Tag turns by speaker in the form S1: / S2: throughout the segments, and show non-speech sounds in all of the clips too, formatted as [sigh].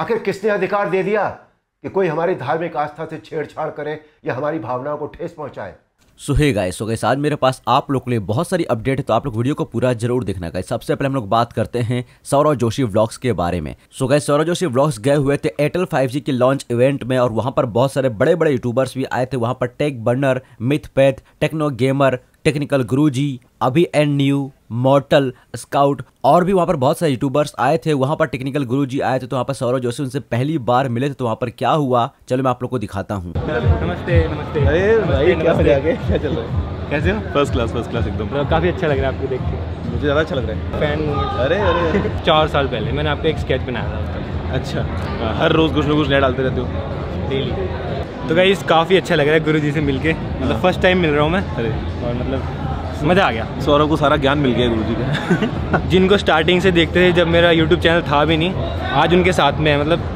S1: आखिर किसने अधिकार दे दिया कि कोई हमारी धार्मिक आस्था से छेड़छाड़ करे या हमारी भावनाओं को ठेस पहुंचाए
S2: सुहे गाय सो गए आज मेरे पास आप लोग के लिए बहुत सारी अपडेट है तो आप लोग वीडियो को पूरा जरूर देखना गाइस सबसे पहले हम लोग बात करते हैं सौरव जोशी व्लॉग्स के बारे में सो गए सौरव जोशी व्लॉग्स गए हुए थे एयरटेल 5G के लॉन्च इवेंट में और वहां पर बहुत सारे बड़े बड़े यूट्यूबर्स भी आए थे वहां पर Tech Burner Mythpat Techno Gamer Technical Guruji अभी एंड न्यू मॉर्टल स्काउट और भी वहाँ पर बहुत सारे यूट्यूबर्स आए थे वहाँ पर टेक्निकल गुरु जी आए थे तो वहाँ पर सौरव जोशी उनसे पहली बार मिले थे तो वहाँ पर क्या हुआ चलो मैं आप लोग को दिखाता हूँ
S1: नमस्ते नमस्ते अरे भाई क्या चल रहा है कैसे हो फर्स्ट क्लास फर्स्ट क्लास एकदम मतलब काफ़ी अच्छा लग रहा है आपको देख के मुझे ज़्यादा अच्छा लग रहा है फैन अरे अरे [laughs] चार साल पहले मैंने आपको एक स्केच बनाया था अच्छा हाँ, हर रोज़ कुछ ना कुछ नया डालते रहते हो डेली तो गाइस काफ़ी अच्छा लग रहा है गुरु जी से मिल के मतलब फर्स्ट हाँ। टाइम मिल रहा हूँ मैं अरे और मतलब मज़ा आ गया सौरभ को सारा ज्ञान मिल गया गुरु जी का [laughs] जिनको स्टार्टिंग से देखते थे जब मेरा यूट्यूब चैनल था भी नहीं आज उनके साथ में है मतलब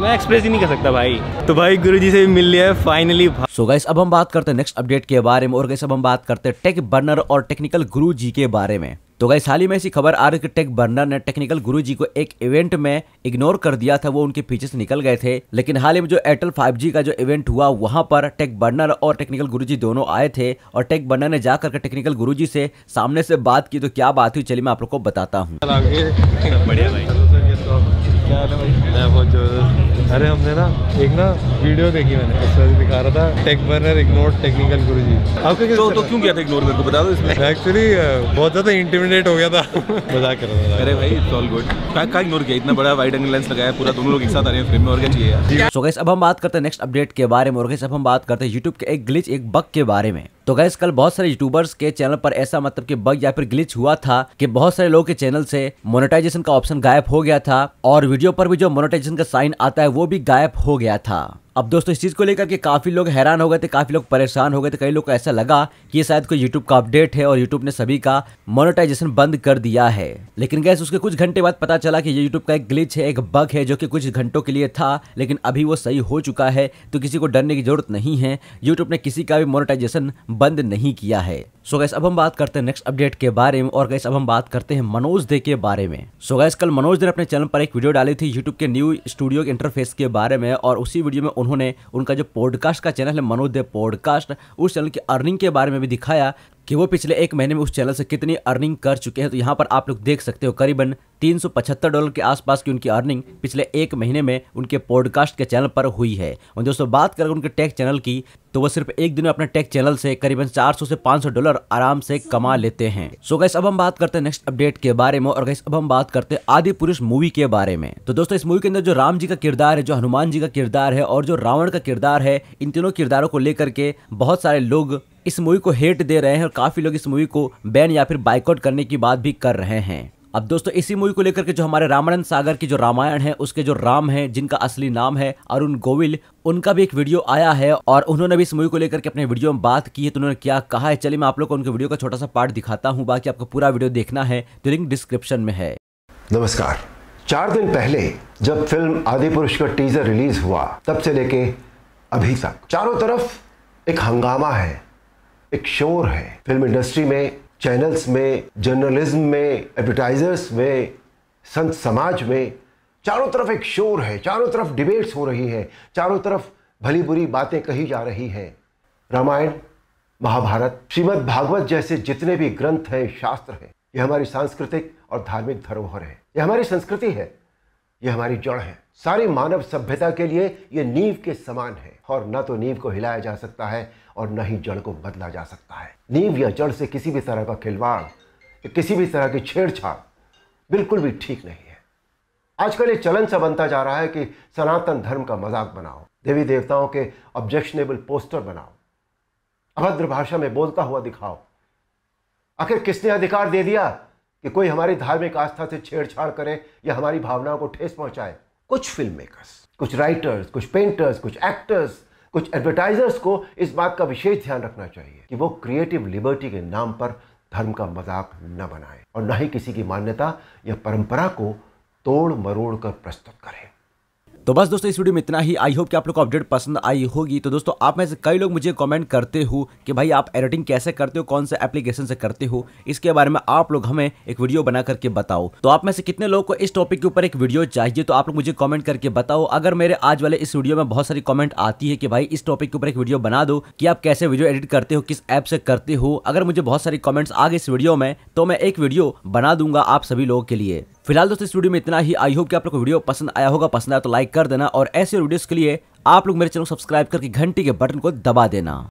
S1: मैं एक्सप्रेस ही नहीं कर सकता भाई
S2: तो भाई गुरु जी से भी मिल लिया है फाइनली सो गाइस अब हम बात करते हैं नेक्स्ट अपडेट के बारे में और गाइस अब हम बात करते हैं टेक बर्नर और टेक्निकल गुरु जी के बारे में तो गई हाल ही में ऐसी खबर आर्किटेक्ट बर्नर ने टेक्निकल गुरुजी को एक इवेंट में इग्नोर कर दिया था वो उनके पीछे से निकल गए थे लेकिन हाल ही में जो एयरटेल 5G का जो इवेंट हुआ वहां पर टेक बर्नर और टेक्निकल गुरुजी दोनों आए थे और टेक बर्नर ने जाकर के टेक्निकल गुरुजी से सामने से बात की तो क्या बात हुई चलिए मैं आप लोग को बताता हूँ
S1: बढ़िया भाई मैं बहुत अरे हमने ना एक ना वीडियो देखी मैंने उसमें दिखा रहा था टेक बर्नर इग्नोर टेक्निकल गुरु जी आपका तो, तो क्यों किया था इग्नोर मेरे को बता दो इसमें एक्चुअली बहुत ज़्यादा इंटिमिडेट हो गया था [laughs] मजाक कर रहा था अरे भाई इट्स ऑल गुड क्या इग्नोर किया इतना बड़ा वाइड एंगल लेंस लगाया पूरा दोनों लोग एक साथ आ रहे हैं फ्रेम में और क्या चाहिए
S2: सो गाइस अब हम बात करते हैं नेक्स्ट अपडेट के बारे में और गाइस अब हम बात करते हैं YouTube के एक ग्लिच एक बग के बारे में तो गैस कल बहुत सारे यूट्यूबर्स के चैनल पर ऐसा मतलब कि बग या फिर ग्लिच हुआ था कि बहुत सारे लोगों के चैनल से मोनेटाइजेशन का ऑप्शन गायब हो गया था और वीडियो पर भी जो मोनेटाइजेशन का साइन आता है वो भी गायब हो गया था अब दोस्तों इस चीज़ को लेकर के काफ़ी लोग हैरान हो गए थे काफ़ी लोग परेशान हो गए थे कई लोग को ऐसा लगा कि ये शायद कोई यूट्यूब का अपडेट है और यूट्यूब ने सभी का मोनेटाइजेशन बंद कर दिया है लेकिन गैस उसके कुछ घंटे बाद पता चला कि ये यूट्यूब का एक ग्लिच है एक बग है जो कि कुछ घंटों के लिए था लेकिन अभी वो सही हो चुका है तो किसी को डरने की जरूरत नहीं है यूट्यूब ने किसी का भी मोनोटाइजेशन बंद नहीं किया है सो so गैस अब हम बात करते हैं नेक्स्ट अपडेट के बारे में और गैस अब हम बात करते हैं मनोज दे के बारे में सो so गैस कल मनोज दे ने अपने चैनल पर एक वीडियो डाली थी यूट्यूब के न्यू स्टूडियो के इंटरफेस के बारे में और उसी वीडियो में उन्होंने उनका जो पॉडकास्ट का चैनल है मनोज दे पॉडकास्ट उस चैनल की अर्निंग के बारे में भी दिखाया कि वो पिछले एक महीने में उस चैनल से कितनी अर्निंग कर चुके हैं तो यहाँ पर आप लोग देख सकते हो करीबन तीन डॉलर के आसपास की उनकी अर्निंग पिछले एक महीने में उनके पॉडकास्ट के चैनल पर हुई है और दोस्तों बात करें उनके टेक चैनल की तो वो सिर्फ एक दिन में अपने टेक चैनल से करीबन 400 से 500 डॉलर आराम से कमा लेते हैं सो so गैस अब हम बात करते हैं नेक्स्ट अपडेट के बारे में और गैस अब हम बात करते हैं आदि पुरुष मूवी के बारे में तो दोस्तों इस मूवी के अंदर जो राम जी का किरदार है जो हनुमान जी का किरदार है और जो रावण का किरदार है इन तीनों किरदारों को लेकर के बहुत सारे लोग इस मूवी को हेट दे रहे हैं और काफी लोग इस मूवी को बैन या फिर बाइकआउट करने की बात भी कर रहे हैं अब दोस्तों इसी मूवी को लेकर के जो हमारे रामानंद सागर की जो रामायण है उसके जो राम है जिनका असली नाम है अरुण गोविल उनका भी एक वीडियो आया है और उन्होंने भी इस मूवी को लेकर के अपने वीडियो में बात की है तो उन्होंने क्या कहा है चलिए मैं आप लोग को उनके वीडियो का छोटा सा पार्ट दिखाता हूँ बाकी आपको पूरा वीडियो देखना है तो लिंक डिस्क्रिप्शन में है नमस्कार चार दिन पहले
S1: जब फिल्म आदि पुरुष का टीजर रिलीज हुआ तब से लेके अभी तक चारों तरफ एक हंगामा है एक शोर है फिल्म इंडस्ट्री में चैनल्स में जर्नलिज्म में एडवर्टाइजर्स में संत समाज में चारों तरफ एक शोर है चारों तरफ डिबेट्स हो रही हैं चारों तरफ भली बुरी बातें कही जा रही हैं रामायण महाभारत श्रीमद् भागवत जैसे जितने भी ग्रंथ हैं शास्त्र हैं ये हमारी सांस्कृतिक और धार्मिक धरोहर है ये हमारी संस्कृति है ये हमारी जड़ है सारी मानव सभ्यता के लिए ये नींव के समान है और न तो नींव को हिलाया जा सकता है और न ही जड़ को बदला जा सकता है नींव या जड़ से किसी भी तरह का खिलवाड़ किसी भी तरह की छेड़छाड़ बिल्कुल भी ठीक नहीं है आजकल ये चलन सा बनता जा रहा है कि सनातन धर्म का मजाक बनाओ देवी देवताओं के ऑब्जेक्शनेबल पोस्टर बनाओ अभद्र भाषा में बोलता हुआ दिखाओ आखिर किसने अधिकार दे दिया कि कोई हमारी धार्मिक आस्था से छेड़छाड़ करे या हमारी भावनाओं को ठेस पहुंचाए कुछ फिल्म मेकर्स कुछ राइटर्स कुछ पेंटर्स कुछ एक्टर्स कुछ एडवर्टाइजर्स को इस बात का विशेष ध्यान रखना चाहिए कि वो क्रिएटिव लिबर्टी के नाम पर धर्म का मजाक न बनाए और न ही किसी की मान्यता या परंपरा को तोड़ मरोड़ कर प्रस्तुत करें
S2: तो बस दोस्तों इस वीडियो में इतना ही आई होप कि आप लोग को अपडेट पसंद आई होगी तो दोस्तों आप में से कई लोग मुझे कमेंट करते हो कि भाई आप एडिटिंग कैसे करते हो कौन से एप्लीकेशन से करते हो इसके बारे में आप लोग हमें एक वीडियो बना करके बताओ तो आप में से कितने लोग को इस टॉपिक के ऊपर एक वीडियो चाहिए तो आप लोग मुझे कॉमेंट करके बताओ अगर मेरे आज वाले इस वीडियो में बहुत सारी कॉमेंट आती है कि भाई इस टॉपिक के ऊपर एक वीडियो बना दो कि आप कैसे वीडियो एडिट करते हो किस ऐप से करते हो अगर मुझे बहुत सारी कॉमेंट्स आ गए इस वीडियो में तो मैं एक वीडियो बना दूंगा आप सभी लोगों के लिए फिलहाल दोस्तों इस वीडियो में इतना ही आई होप कि आप लोग को वीडियो पसंद आया होगा पसंद आया तो लाइक कर देना और ऐसे वीडियोस के लिए आप लोग मेरे चैनल सब्सक्राइब करके घंटी के बटन को दबा देना